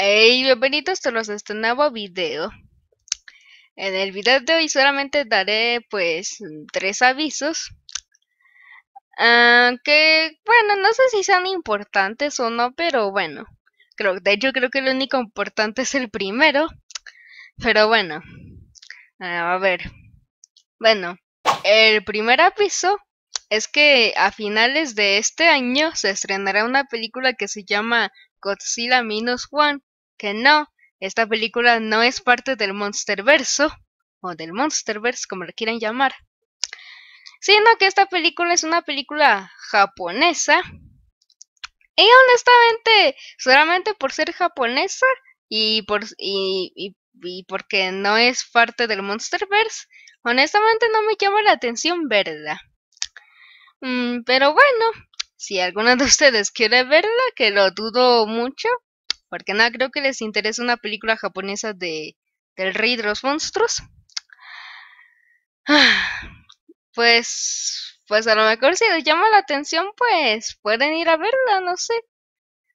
Hey, bienvenidos a este nuevo video. En el video de hoy solamente daré pues tres avisos. Ah, que bueno, no sé si sean importantes o no, pero bueno. Creo, de hecho creo que lo único importante es el primero. Pero bueno. a ver. Bueno, el primer aviso es que a finales de este año se estrenará una película que se llama Godzilla Minus One que no, esta película no es parte del MonsterVerse, o del Monsterverse, como lo quieran llamar, sino que esta película es una película japonesa. Y honestamente, solamente por ser japonesa y, por, y, porque no es parte del Monsterverse, honestamente no me llama la atención verla. Mm, pero bueno, si alguno de ustedes quiere verla, que lo dudo mucho, porque nada, creo que les interesa una película japonesa de del rey de los monstruos. Pues, pues a lo mejor si les llama la atención, pues pueden ir a verla, no sé.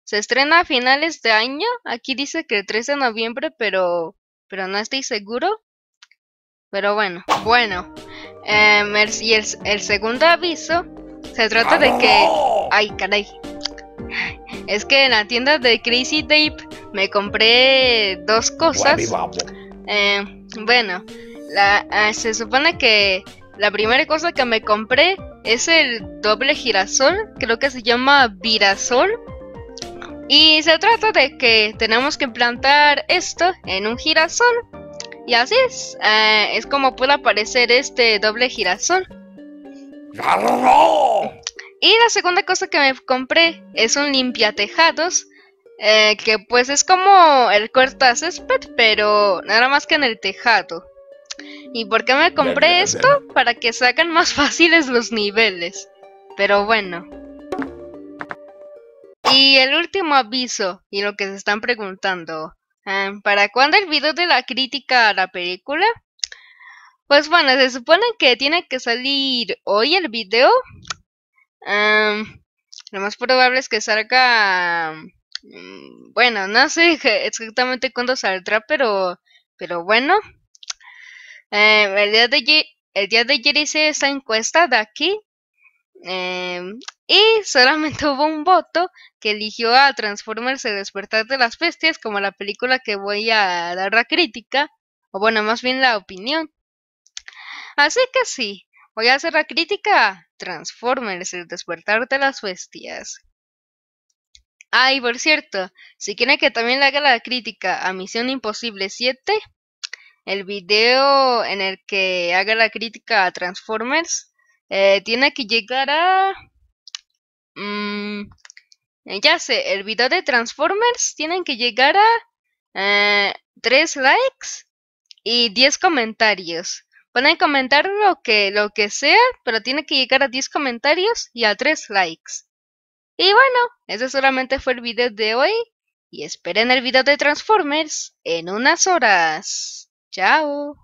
Se estrena a finales de año. Aquí dice que el 3 de noviembre, pero, pero no estoy seguro. Pero bueno, bueno. Eh, y el, el segundo aviso se trata de que... ¡Ay, caray! Es que en la tienda de Crazy Tape me compré dos cosas. Eh, bueno, la, ah, se supone que la primera cosa que me compré es el doble girasol, creo que se llama virasol. Y se trata de que tenemos que plantar esto en un girasol. Y así es, eh, es como puede aparecer este doble girasol. Y la segunda cosa que me compré es un limpiatejados. Eh, que pues es como el corta césped, pero nada más que en el tejado. ¿Y por qué me compré esto? Para que sacan más fáciles los niveles. Pero bueno. Y el último aviso, y lo que se están preguntando. Eh, ¿Para cuándo el video de la crítica a la película? Pues bueno, se supone que tiene que salir hoy el video, lo más probable es que salga... Mm, bueno, no sé exactamente cuándo saldrá, pero, pero bueno. Em, el, día de ayer, el día de hice esta encuesta de aquí em, y solamente hubo un voto que eligió a Transformers y despertar de las bestias como la película que voy a dar la crítica, o bueno, más bien la opinión. Así que sí, Voy a hacer la crítica. Transformers, el despertar de las bestias. Ah, por cierto, si quieren que también le haga la crítica a Misión Imposible 7, el video en el que haga la crítica a Transformers eh, tiene que llegar a... Mm, eh, ya sé, el video de Transformers tiene que llegar a 3 eh, likes y 10 comentarios. Pueden comentar lo que, lo que sea, pero tiene que llegar a 10 comentarios y a 3 likes. Y bueno, ese solamente fue el video de hoy. Y esperen el video de Transformers en unas horas. Chao.